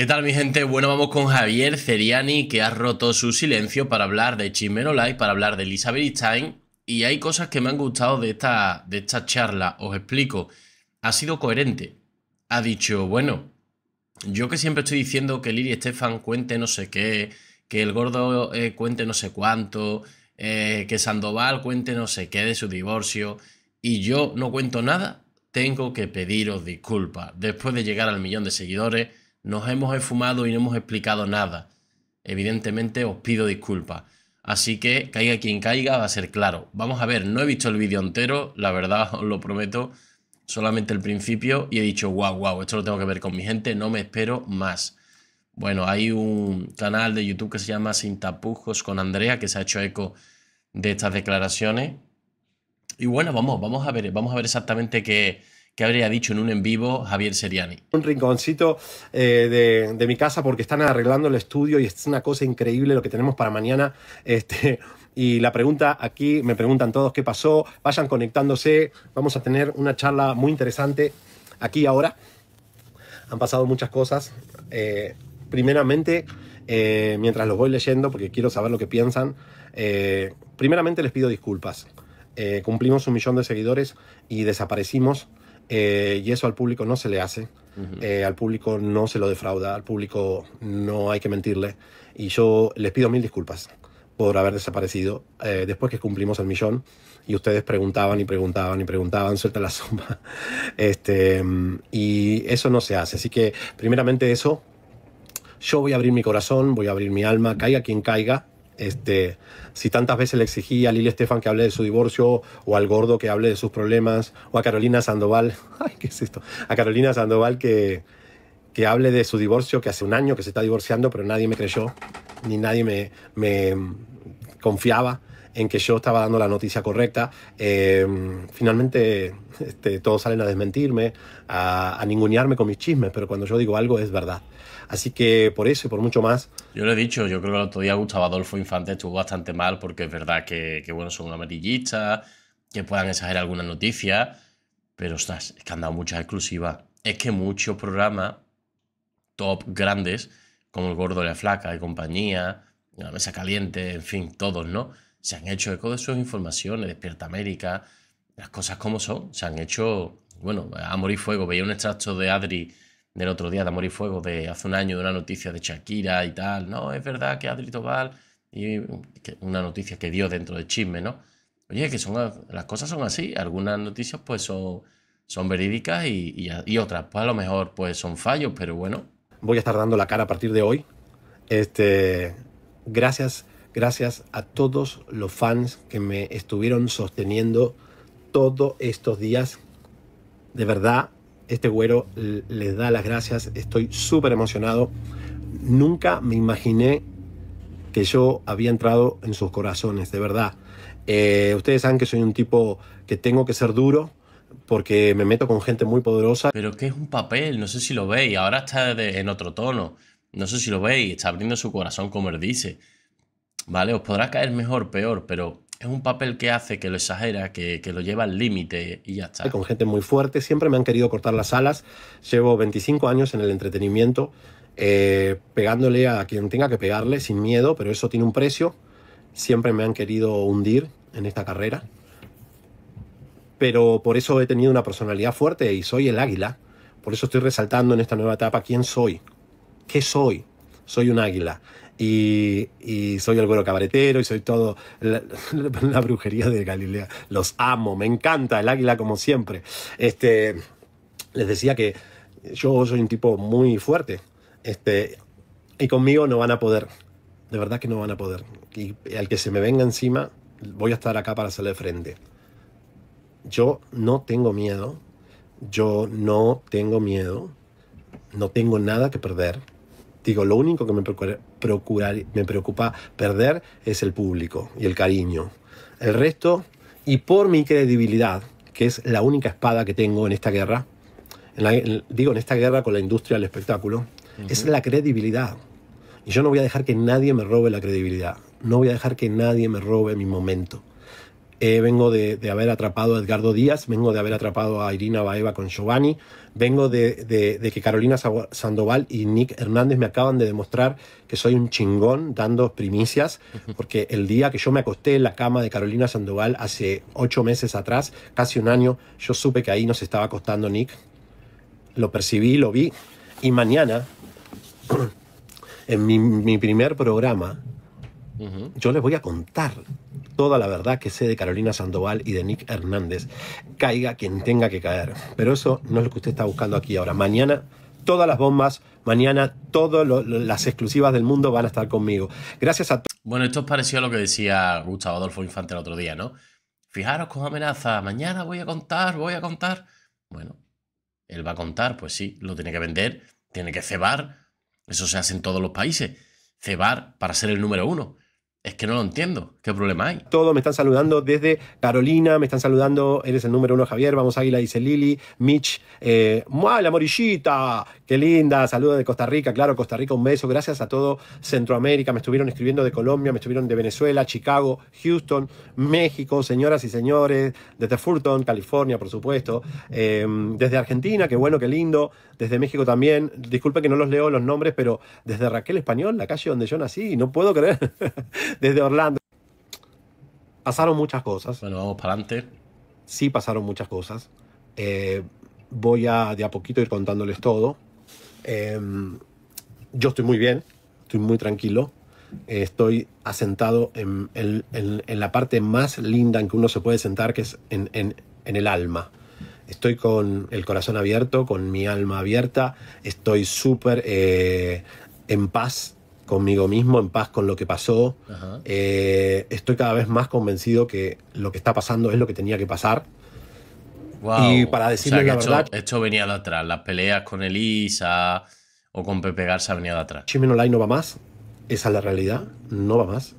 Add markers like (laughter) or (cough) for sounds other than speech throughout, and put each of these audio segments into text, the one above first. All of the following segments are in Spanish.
¿Qué tal mi gente? Bueno, vamos con Javier Ceriani que ha roto su silencio para hablar de Chimeno para hablar de Elizabeth Stein y hay cosas que me han gustado de esta, de esta charla, os explico. Ha sido coherente. Ha dicho, bueno, yo que siempre estoy diciendo que Lili Estefan cuente no sé qué, que el gordo eh, cuente no sé cuánto, eh, que Sandoval cuente no sé qué de su divorcio, y yo no cuento nada, tengo que pediros disculpas. Después de llegar al millón de seguidores, nos hemos esfumado y no hemos explicado nada. Evidentemente os pido disculpas. Así que caiga quien caiga va a ser claro. Vamos a ver, no he visto el vídeo entero, la verdad (laughs) os lo prometo, solamente el principio y he dicho, wow, wow, esto lo tengo que ver con mi gente, no me espero más. Bueno, hay un canal de YouTube que se llama Sin Tapujos con Andrea que se ha hecho eco de estas declaraciones. Y bueno, vamos, vamos a ver, vamos a ver exactamente qué que habría dicho en un en vivo Javier Seriani? Un rinconcito eh, de, mi casa porque están arreglando el estudio y es una cosa increíble lo que tenemos para mañana. Este, y la pregunta aquí, me preguntan todos qué pasó, vayan conectándose, vamos a tener una charla muy interesante aquí ahora. Han pasado muchas cosas. Eh, primeramente, eh, mientras los voy leyendo, porque quiero saber lo que piensan, primeramente les pido disculpas. cumplimos un millón de seguidores y desaparecimos eh, y eso al público no se le hace. Eh, al público no se lo defrauda, al público no hay que mentirle. Y yo les pido mil disculpas por haber desaparecido eh, después que cumplimos el millón y ustedes preguntaban y preguntaban y preguntaban, (laughs) suelta la sombra. Este, y eso no se hace. Así que, primeramente, eso. Yo voy a abrir mi corazón, voy a abrir mi alma, caiga quien caiga, este, si tantas veces le exigí a Lili Estefan que hable de su divorcio, o al gordo que hable de sus problemas, o a Carolina Sandoval, (laughs) ay, ¿qué es esto? A Carolina Sandoval que, hable de su divorcio, que hace un año que se está divorciando, pero nadie me creyó, ni nadie me, me confiaba en que yo estaba dando la noticia correcta. Em, finalmente este, todos salen a desmentirme, a, ningunearme con mis chismes, pero cuando yo digo algo es verdad. Así que por eso y por mucho más. Yo lo he dicho, yo creo que el otro día Gustavo Adolfo Infante estuvo bastante mal porque es verdad que, bueno, son amarillistas, que puedan exagerar alguna noticia pero estás es que han dado muchas exclusivas. Es que muchos programas top grandes, como El Gordo de la Flaca y compañía, La Mesa Caliente, en fin, todos, ¿no? se han hecho eco de sus informaciones, Despierta América, las cosas como son, se han hecho, bueno, Amor y Fuego, veía un extracto de Adri del otro día, de Amor y Fuego, de hace un año, de una noticia de Shakira y tal, no, es verdad que Adri Tobal, y una noticia que dio dentro de chisme, ¿no? Oye, que son, las cosas son así, algunas noticias pues son, verídicas y, otras pues a lo mejor pues son fallos, pero bueno. Voy a estar dando la cara a partir de hoy. Este, gracias Gracias a todos los fans que me estuvieron sosteniendo todos estos días. De verdad, este güero les da las gracias. Estoy súper emocionado. Nunca me imaginé que yo había entrado en sus corazones, de verdad. Eh, ustedes saben que soy un tipo que tengo que ser duro porque me meto con gente muy poderosa. Pero que es un papel, no sé si lo veis. Ahora está en otro tono. No sé si lo veis. Está abriendo su corazón como él dice. ¿vale? Os podrá caer mejor, peor, pero es un papel que hace, que lo exagera, que, lo lleva al límite y ya está. Con gente muy fuerte, siempre me han querido cortar las alas. Llevo 25 años en el entretenimiento, eh, pegándole a quien tenga que pegarle sin miedo, pero eso tiene un precio. Siempre me han querido hundir en esta carrera. Pero por eso he tenido una personalidad fuerte y soy el águila. Por eso estoy resaltando en esta nueva etapa quién soy, qué soy. Soy un águila y, soy el güero cabaretero y soy todo (laughs) la, brujería de Galilea. Los amo, me encanta el águila como siempre. Este, les decía que yo soy un tipo muy fuerte este, y conmigo no van a poder, de verdad que no van a poder. Y al que se me venga encima, voy a estar acá para hacerle frente. Yo no tengo miedo, yo no tengo miedo, no tengo nada que perder Digo, lo único que me, me preocupa perder es el público y el cariño. El resto, y por mi credibilidad, que es la única espada que tengo en esta guerra, digo, en esta guerra con la industria del espectáculo, es la credibilidad. Y yo no voy a dejar que nadie me robe la credibilidad. No voy a dejar que nadie me robe mi momento. Eh, vengo de, haber atrapado a Edgardo Díaz, vengo de haber atrapado a Irina Baeva con Giovanni, vengo de, que Carolina Sandoval y Nick Hernández me acaban de demostrar que soy un chingón dando primicias, porque el día que yo me acosté en la cama de Carolina Sandoval hace ocho meses atrás, casi un año, yo supe que ahí nos estaba acostando Nick, lo percibí, lo vi, y mañana, (clears throat) en mi, primer programa, yo les voy a contar toda la verdad que sé de Carolina Sandoval y de Nick Hernández. Caiga quien tenga que caer. Pero eso no es lo que usted está buscando aquí ahora. Mañana todas las bombas, mañana todas las exclusivas del mundo van a estar conmigo. Gracias a Bueno, esto es parecido a lo que decía Gustavo Adolfo Infante el otro día, ¿no? Fijaros con amenaza, mañana voy a contar, voy a contar. Bueno, él va a contar, pues sí, lo tiene que vender, tiene que cebar. Eso se hace en todos los países. Cebar para ser el número uno. Es que no lo entiendo. ¿Qué problema hay? Todos me están saludando desde Carolina, me están saludando. Eres el número uno, Javier. Vamos, Águila, dice Lili. Mitch, eh, la morillita! ¡Qué linda! Saludos de Costa Rica. Claro, Costa Rica, un beso. Gracias a todo Centroamérica. Me estuvieron escribiendo de Colombia, me estuvieron de Venezuela, Chicago, Houston, México, señoras y señores. Desde Fulton, California, por supuesto. Eh, desde Argentina, qué bueno, qué lindo desde México también. Disculpe que no los leo los nombres, pero desde Raquel Español, la calle donde yo nací, no puedo creer. (laughs) desde Orlando. Pasaron muchas cosas. Bueno, vamos para adelante. Sí, pasaron muchas cosas. Eh, voy a de a poquito ir contándoles todo. Em, yo estoy muy bien, estoy muy tranquilo. estoy asentado en, en, la parte más linda en que uno se puede sentar, que es en, el alma estoy con el corazón abierto, con mi alma abierta, estoy súper eh, en paz conmigo mismo, en paz con lo que pasó. Eh, estoy cada vez más convencido que lo que está pasando es lo que tenía que pasar. Y para decirle la verdad. Esto venía de atrás, las peleas con Elisa o con Pepe Garza venía de atrás. Chimeno no va más, esa es la realidad, no va más.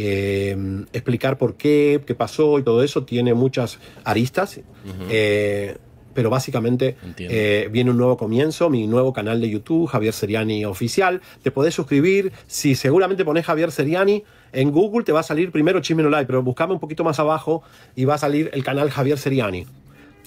Em, explicar por qué, qué pasó y todo eso tiene muchas aristas. Eh, pero básicamente eh, viene un nuevo comienzo, mi nuevo canal de YouTube, Javier Seriani Oficial. Te podés suscribir. Si seguramente pones Javier Seriani en Google, te va a salir primero Chimeno Live, pero buscame un poquito más abajo y va a salir el canal Javier Seriani.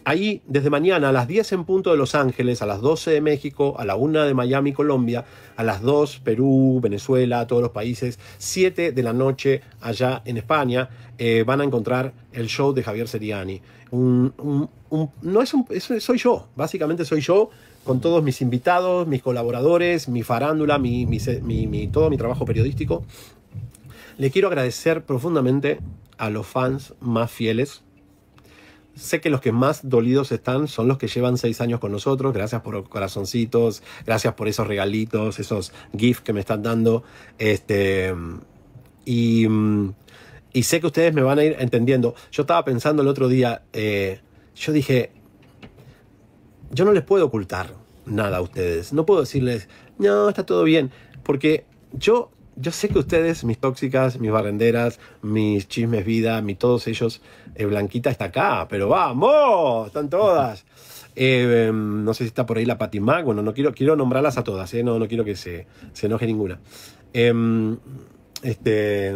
Ahí, desde mañana a las 10 en punto de Los Ángeles, a las 12 de México, a la 1 de Miami, Colombia, a las 2 Perú, Venezuela, todos los países, 7 de la noche allá en España, eh, van a encontrar el show de Javier Seriani. no es, soy yo, básicamente soy yo con todos mis invitados, mis colaboradores, mi farándula, mi, todo mi trabajo periodístico. Le quiero agradecer profundamente a los fans más fieles sé que los que más dolidos están son los que llevan seis años con nosotros. Gracias por los corazoncitos, gracias por esos regalitos, esos gifs que me están dando. Este, y, sé que ustedes me van a ir entendiendo. Yo estaba pensando el otro día, eh, yo dije, yo no les puedo ocultar nada a ustedes. No puedo decirles, no, está todo bien. Porque yo, yo sé que ustedes, mis tóxicas, mis barrenderas, mis chismes vida, mi todos ellos, eh, Blanquita está acá, pero vamos, están todas. Eh, em, no sé si está por ahí la Patimac, bueno, no quiero, quiero nombrarlas a todas, eh, no, quiero que se, enoje ninguna. Em, este,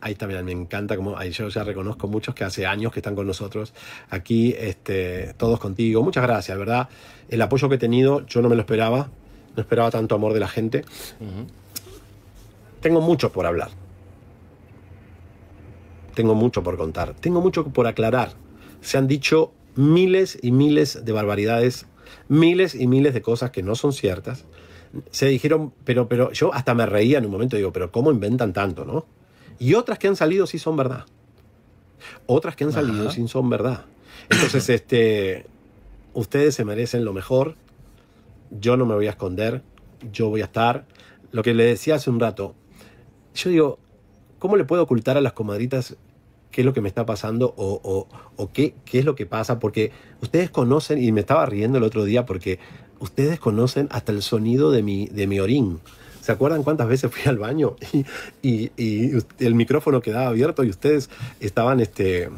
ahí está, me encanta como ahí yo ya reconozco muchos que hace años que están con nosotros aquí, este, todos contigo. Muchas gracias, ¿verdad? El apoyo que he tenido, yo no me lo esperaba, no esperaba tanto amor de la gente. Tengo mucho por hablar, tengo mucho por contar, tengo mucho por aclarar. Se han dicho miles y miles de barbaridades, miles y miles de cosas que no son ciertas. Se dijeron, pero, pero yo hasta me reía en un momento, digo, pero ¿cómo inventan tanto, no? Y otras que han salido sí son verdad. Otras que han salido sí son verdad. Entonces, (clears throat) este, ustedes se merecen lo mejor. Yo no me voy a esconder. Yo voy a estar. Lo que le decía hace un rato, yo digo, ¿Cómo le puedo ocultar a las comadritas qué es lo que me está pasando o, o, qué, qué, es lo que pasa, porque ustedes conocen, y me estaba riendo el otro día porque ustedes conocen hasta el sonido de mi, orín. ¿Se acuerdan cuántas veces fui al baño (laughs) y, el micrófono quedaba abierto y ustedes estaban este,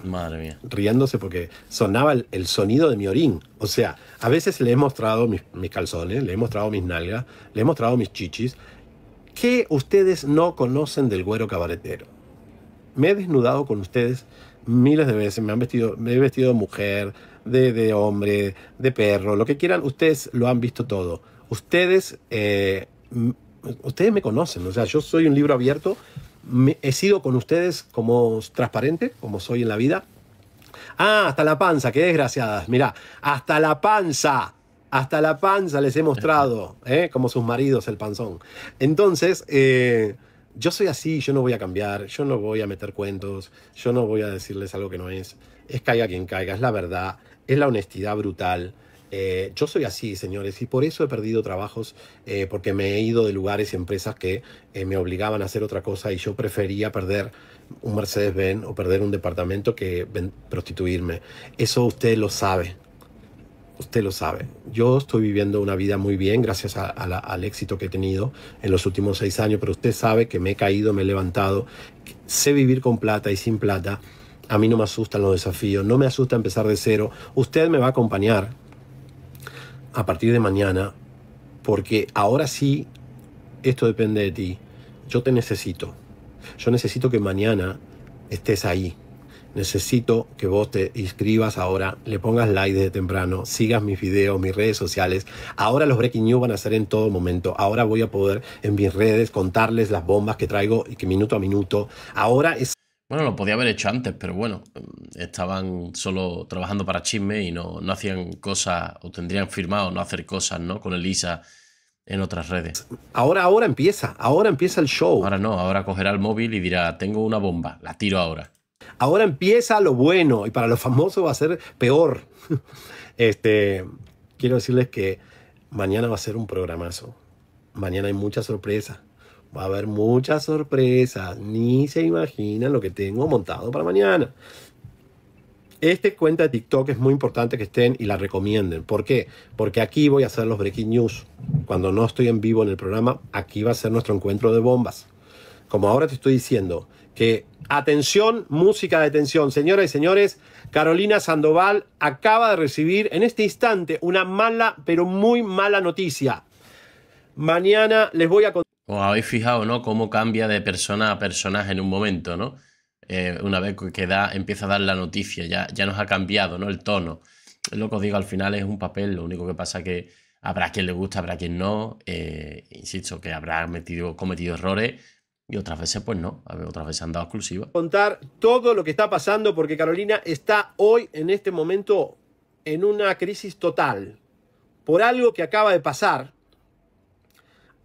riéndose porque sonaba el, sonido de mi orín? O sea, a veces le he mostrado mis, mis calzones, le he mostrado mis nalgas, le he mostrado mis chichis ¿Qué ustedes no conocen del güero cabaretero? Me he desnudado con ustedes miles de veces, me han vestido, me he vestido de mujer, de, hombre, de perro, lo que quieran, ustedes lo han visto todo. Ustedes, eh, ustedes me conocen, o sea, yo soy un libro abierto, he sido con ustedes como transparente, como soy en la vida. Ah, hasta la panza, qué desgraciadas, mirá, hasta la panza hasta la panza les he mostrado, ¿eh? como sus maridos, el panzón. Entonces, eh, yo soy así, yo no voy a cambiar, yo no voy a meter cuentos, yo no voy a decirles algo que no es. Es caiga quien caiga, es la verdad, es la honestidad brutal. Eh, yo soy así, señores, y por eso he perdido trabajos, porque me he ido de lugares y empresas que me obligaban a hacer otra cosa y yo prefería perder un Mercedes-Benz o perder un departamento que prostituirme. Eso usted lo sabe usted lo sabe, yo estoy viviendo una vida muy bien gracias a, al éxito que he tenido en los últimos seis años, pero usted sabe que me he caído, me he levantado, sé vivir con plata y sin plata. A mí no me asustan los desafíos, no me asusta empezar de cero. Usted me va a acompañar a partir de mañana, porque ahora sí, esto depende de ti. Yo te necesito. Yo necesito que mañana estés ahí, necesito que vos te inscribas ahora, le pongas like desde temprano, sigas mis videos, mis redes sociales. Ahora los breaking news van a ser en todo momento. Ahora voy a poder en mis redes contarles las bombas que traigo y que minuto a minuto. Ahora es... Bueno, lo podía haber hecho antes, pero bueno, estaban solo trabajando para chisme y no, no hacían cosas o tendrían firmado no hacer cosas, ¿no? Con Elisa en otras redes. Ahora, ahora empieza, ahora empieza el show. Ahora no, ahora cogerá el móvil y dirá, tengo una bomba, la tiro ahora. Ahora empieza lo bueno y para los famosos va a ser peor. (laughs) Este, quiero decirles que mañana va a ser un programazo. Mañana hay mucha sorpresa. Va a haber muchas sorpresas. Ni se imaginan lo que tengo montado para mañana. Este cuenta de TikTok es muy importante que estén y la recomienden. ¿Por qué? Porque aquí voy a hacer los breaking news. Cuando no estoy en vivo en el programa, aquí va a ser nuestro encuentro de bombas. Como ahora te estoy diciendo, que, atención, música de atención, señoras y señores, Carolina Sandoval acaba de recibir en este instante una mala, pero muy mala noticia. Mañana les voy a contar... Os habéis fijado, ¿no? Cómo cambia de persona a personaje en un momento, ¿no? Eh, una vez que da, empieza a dar la noticia, ya, ya nos ha cambiado, ¿no? El tono. Lo que os digo, al final es un papel, lo único que pasa que habrá quien le gusta, habrá quien no. Eh, insisto, que habrá metido, cometido errores y otras veces, pues no. otras veces han dado exclusiva. Contar todo lo que está pasando, porque Carolina está hoy, en este momento, en una crisis total. Por algo que acaba de pasar,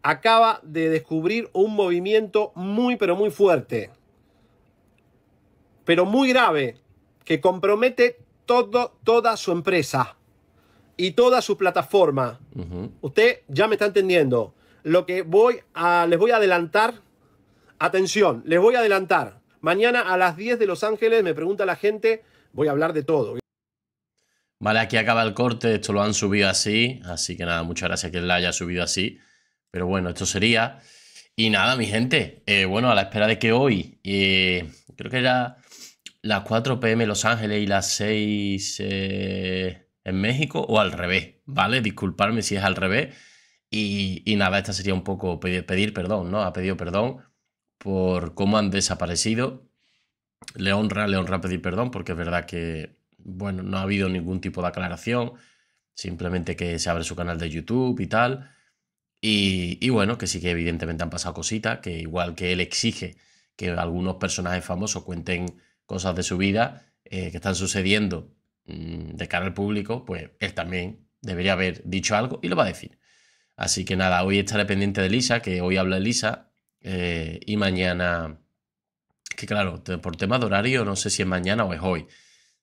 acaba de descubrir un movimiento muy, pero muy fuerte. Pero muy grave, que compromete todo, toda su empresa y toda su plataforma. Usted ya me está entendiendo. Lo que voy a, les voy a adelantar Atención, les voy a adelantar. Mañana a las 10 de Los Ángeles me pregunta la gente, voy a hablar de todo. Vale, aquí acaba el corte, esto lo han subido así, así que nada, muchas gracias que la haya subido así. Pero bueno, esto sería. Y nada, mi gente, eh, bueno, a la espera de que hoy, eh, creo que era las 4 pm Los Ángeles y las 6 eh, en México, o al revés, ¿vale? Disculparme si es al revés. Y, nada, esta sería un poco pedir perdón, ¿no? Ha pedido perdón por cómo han desaparecido. Le honra, pedir perdón porque es verdad que, bueno, no ha habido ningún tipo de aclaración, simplemente que se abre su canal de YouTube y tal. Y, bueno, que sí que evidentemente han pasado cositas, que igual que él exige que algunos personajes famosos cuenten cosas de su vida eh, que están sucediendo mm, de cara al público, pues él también debería haber dicho algo y lo va a decir. Así que nada, hoy estaré pendiente de Lisa, que hoy habla Lisa eh, y mañana, que claro, por tema de horario, no sé si es mañana o es hoy.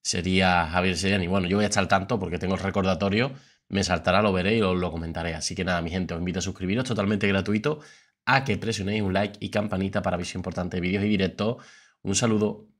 Sería Javier Y Bueno, yo voy a estar al tanto porque tengo el recordatorio. Me saltará, lo veré y lo, lo comentaré. Así que nada, mi gente, os invito a suscribiros, totalmente gratuito, a que presionéis un like y campanita para aviso importante de vídeos y directos. Un saludo.